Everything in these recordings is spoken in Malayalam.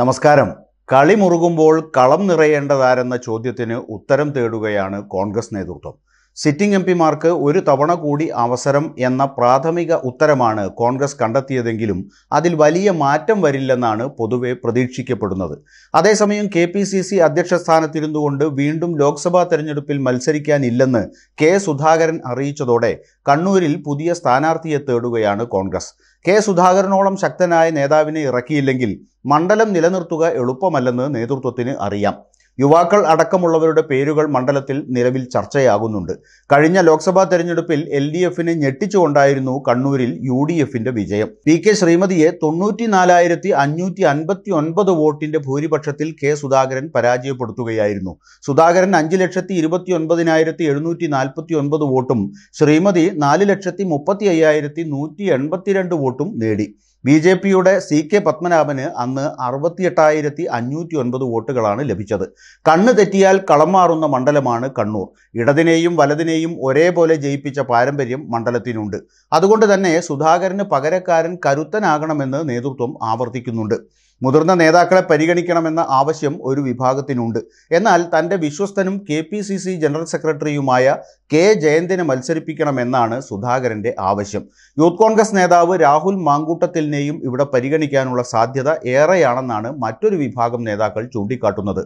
നമസ്കാരം കളി മുറുകുമ്പോൾ കളം നിറയേണ്ടതാരെന്ന ചോദ്യത്തിന് ഉത്തരം തേടുകയാണ് കോൺഗ്രസ് നേതൃത്വം സിറ്റിംഗ് എം പിമാർക്ക് ഒരു തവണ കൂടി അവസരം എന്ന പ്രാഥമിക ഉത്തരമാണ് കോൺഗ്രസ് കണ്ടെത്തിയതെങ്കിലും അതിൽ വലിയ മാറ്റം വരില്ലെന്നാണ് പൊതുവെ പ്രതീക്ഷിക്കപ്പെടുന്നത് അതേസമയം കെ പി സി സി അധ്യക്ഷ സ്ഥാനത്തിരുന്നുകൊണ്ട് വീണ്ടും ലോക്സഭാ തെരഞ്ഞെടുപ്പിൽ മത്സരിക്കാനില്ലെന്ന് കെ സുധാകരൻ അറിയിച്ചതോടെ കണ്ണൂരിൽ പുതിയ സ്ഥാനാർത്ഥിയെ തേടുകയാണ് കോൺഗ്രസ് കെ സുധാകരനോളം ശക്തനായ നേതാവിനെ ഇറക്കിയില്ലെങ്കിൽ മണ്ഡലം നിലനിർത്തുക എളുപ്പമല്ലെന്ന് നേതൃത്വത്തിന് അറിയാം യുവാക്കൾ അടക്കമുള്ളവരുടെ പേരുകൾ മണ്ഡലത്തിൽ നിലവിൽ ചർച്ചയാകുന്നുണ്ട് കഴിഞ്ഞ ലോക്സഭാ തെരഞ്ഞെടുപ്പിൽ എൽ ഡി എഫിനെ ഞെട്ടിച്ചുകൊണ്ടായിരുന്നു കണ്ണൂരിൽ യു ഡി എഫിന്റെ വിജയം പി കെ ശ്രീമതിയെ തൊണ്ണൂറ്റിനാലായിരത്തി അഞ്ഞൂറ്റി അൻപത്തി ഒൻപത് വോട്ടിന്റെ ഭൂരിപക്ഷത്തിൽ കെ സുധാകരൻ പരാജയപ്പെടുത്തുകയായിരുന്നു സുധാകരൻ അഞ്ച് ലക്ഷത്തി ഇരുപത്തി ഒൻപതിനായിരത്തി എഴുന്നൂറ്റി നാൽപ്പത്തി ഒൻപത് വോട്ടും ശ്രീമതി നാല് ലക്ഷത്തി മുപ്പത്തി അയ്യായിരത്തി നൂറ്റി എൺപത്തിരണ്ട് വോട്ടും നേടി ബി ജെ പിയുടെ സി കെ പത്മനാഭന് അന്ന് അറുപത്തിയെട്ടായിരത്തി അഞ്ഞൂറ്റി ഒൻപത് വോട്ടുകളാണ് ലഭിച്ചത് കണ്ണ് തെറ്റിയാൽ കളം മാറുന്ന മണ്ഡലമാണ് കണ്ണൂർ ഇടതിനെയും വലതിനെയും ഒരേപോലെ ജയിപ്പിച്ച പാരമ്പര്യം മണ്ഡലത്തിനുണ്ട് അതുകൊണ്ട് തന്നെ സുധാകരന് പകരക്കാരൻ കരുത്തനാകണമെന്ന് നേതൃത്വം ആവർത്തിക്കുന്നുണ്ട് മുതിർന്ന നേതാക്കളെ പരിഗണിക്കണമെന്ന ആവശ്യം ഒരു വിഭാഗത്തിനുണ്ട് എന്നാൽ തൻ്റെ വിശ്വസ്തനും K P C C general സെക്രട്ടറിയുമായ കെ ജയന്തിനെ മത്സരിപ്പിക്കണമെന്നാണ് സുധാകരൻ്റെ ആവശ്യം യൂത്ത് കോൺഗ്രസ് നേതാവ് രാഹുൽ മാങ്കൂട്ടത്തിൽ തന്നെയും ഇവിടെ പരിഗണിക്കാനുള്ള സാധ്യത ഏറെയാണെന്നാണ് മറ്റൊരു വിഭാഗം നേതാക്കൾ ചൂണ്ടിക്കാട്ടുന്നത്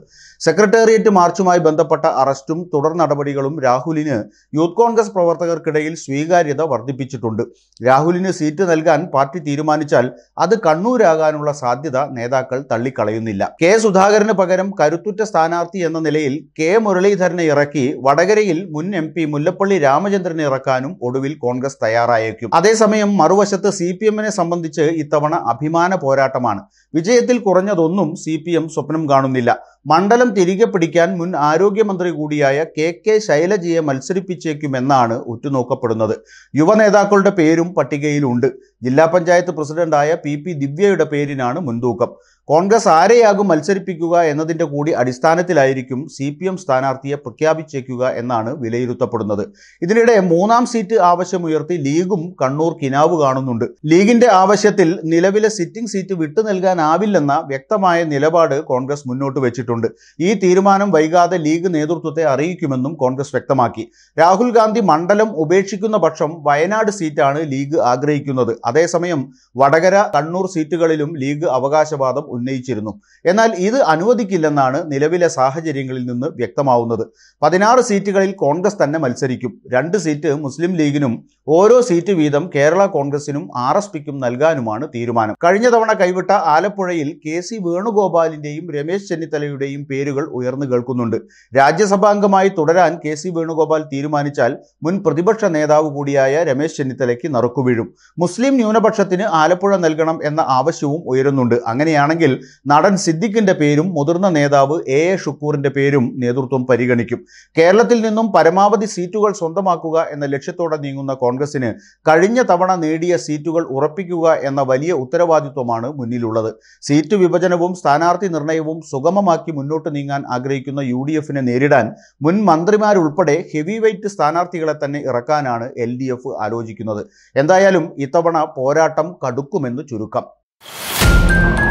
സെക്രട്ടേറിയറ്റ് മാർച്ചുമായി ബന്ധപ്പെട്ട അറസ്റ്റും തുടർ നടപടികളും രാഹുലിന് യൂത്ത് കോൺഗ്രസ് പ്രവർത്തകർക്കിടയിൽ സ്വീകാര്യത വർദ്ധിപ്പിച്ചിട്ടുണ്ട് രാഹുലിന് സീറ്റ് നൽകാൻ പാർട്ടി തീരുമാനിച്ചാൽ അത് കണ്ണൂരാകാനുള്ള സാധ്യത നേതാക്കൾ തള്ളിക്കളയുന്നില്ല കെ സുധാകരന് പകരം കരുത്തുറ്റ സ്ഥാനാർത്ഥി എന്ന നിലയിൽ കെ മുരളീധരനെ ഇറക്കി വടകരയിൽ മുൻ എം പി മുല്ലപ്പള്ളി രാമചന്ദ്രനെ ഇറക്കാനും ഒടുവിൽ കോൺഗ്രസ് തയ്യാറായേക്കും അതേസമയം മറുവശത്ത് സി പി എമ്മിനെ സംബന്ധിച്ച് ഇത്തവണ അഭിമാന പോരാട്ടമാണ് വിജയത്തിൽ കുറഞ്ഞതൊന്നും സി സ്വപ്നം കാണുന്നില്ല മണ്ഡലം തിരികെ പിടിക്കാൻ മുൻ ആരോഗ്യമന്ത്രി കൂടിയായ കെ കെ ശൈലജയെ മത്സരിപ്പിച്ചേക്കുമെന്നാണ് ഉറ്റുനോക്കപ്പെടുന്നത് യുവ നേതാക്കളുടെ പേരും പട്ടികയിലുണ്ട് ജില്ലാ പഞ്ചായത്ത് പ്രസിഡന്റായ പി പി ദിവ്യയുടെ പേരിനാണ് മുൻതൂക്കം കോൺഗ്രസ് ആരെയാകും മത്സരിപ്പിക്കുക എന്നതിൻ്റെ കൂടി അടിസ്ഥാനത്തിലായിരിക്കും സി പി എം സ്ഥാനാർത്ഥിയെ പ്രഖ്യാപിച്ചേക്കുക എന്നാണ് വിലയിരുത്തപ്പെടുന്നത് ഇതിനിടെ മൂന്നാം സീറ്റ് ആവശ്യമുയർത്തി ലീഗും കണ്ണൂർ കിനാവ് കാണുന്നുണ്ട് ലീഗിന്റെ ആവശ്യത്തിൽ നിലവിലെ സിറ്റിംഗ് സീറ്റ് വിട്ടു നൽകാനാവില്ലെന്ന വ്യക്തമായ നിലപാട് കോൺഗ്രസ് മുന്നോട്ട് വെച്ചിട്ടുണ്ട് സാധ്യതയുണ്ട് ഈ തീരുമാനം വൈകാതെ ലീഗ് നേതൃത്വത്തെ അറിയിക്കുമെന്നും കോൺഗ്രസ് വ്യക്തമാക്കി രാഹുൽ ഗാന്ധി മണ്ഡലം ഉപേക്ഷിക്കുന്ന പക്ഷം വയനാട് സീറ്റാണ് ലീഗ് ആഗ്രഹിക്കുന്നത് അതേസമയം വടകര കണ്ണൂർ സീറ്റുകളിലും ലീഗ് അവകാശവാദം ഉന്നയിച്ചിരുന്നു എന്നാൽ ഇത് അനുവദിക്കില്ലെന്നാണ് നിലവിലെ സാഹചര്യങ്ങളിൽ നിന്ന് വ്യക്തമാവുന്നത് പതിനാറ് സീറ്റുകളിൽ കോൺഗ്രസ് തന്നെ മത്സരിക്കും രണ്ട് സീറ്റ് മുസ്ലിം ലീഗിനും ഓരോ സീറ്റ് വീതം കേരള കോൺഗ്രസിനും ആർ എസ് പിക്കും നൽകാനുമാണ് തീരുമാനം കഴിഞ്ഞ തവണ കൈവിട്ട ആലപ്പുഴയിൽ കെ സി വേണുഗോപാലിന്റെയും രമേശ് ചെന്നിത്തലയുടെയും സ്ഥാനാർത്ഥിയുടെയും പേരുകൾ ഉയർന്നു കേൾക്കുന്നുണ്ട് രാജ്യസഭാംഗമായി തുടരാൻ കെ സി വേണുഗോപാൽ തീരുമാനിച്ചാൽ മുൻ പ്രതിപക്ഷ നേതാവ് കൂടിയായ രമേശ് ചെന്നിത്തലയ്ക്ക് നറുക്കുവീഴും മുസ്ലിം ന്യൂനപക്ഷത്തിന് ആലപ്പുഴ നൽകണം എന്ന ആവശ്യവും ഉയരുന്നുണ്ട് അങ്ങനെയാണെങ്കിൽ നടൻ സിദ്ദിഖിന്റെ പേരും മുതിർന്ന നേതാവ് എ എ ഷുക്കൂറിന്റെ പേരും നേതൃത്വം പരിഗണിക്കും കേരളത്തിൽ നിന്നും പരമാവധി സീറ്റുകൾ സ്വന്തമാക്കുക എന്ന ലക്ഷ്യത്തോടെ നീങ്ങുന്ന കോൺഗ്രസിന് കഴിഞ്ഞ തവണ നേടിയ സീറ്റുകൾ ഉറപ്പിക്കുക എന്ന വലിയ ഉത്തരവാദിത്വമാണ് മുന്നിലുള്ളത് സീറ്റ് വിഭജനവും സ്ഥാനാർത്ഥി നിർണയവും സുഗമമാക്കി പാർട്ടി മുന്നോട്ട് നീങ്ങാൻ ആഗ്രഹിക്കുന്ന യു ഡി എഫിനെ നേരിടാൻ മുൻ മന്ത്രിമാരുൾപ്പെടെ ഹെവി വെയ്റ്റ് സ്ഥാനാർത്ഥികളെ തന്നെ ഇറക്കാനാണ് എൽ ഡി എഫ് ആലോചിക്കുന്നത് എന്തായാലും ഇത്തവണ പോരാട്ടം കടുക്കുമെന്ന് ചുരുക്കം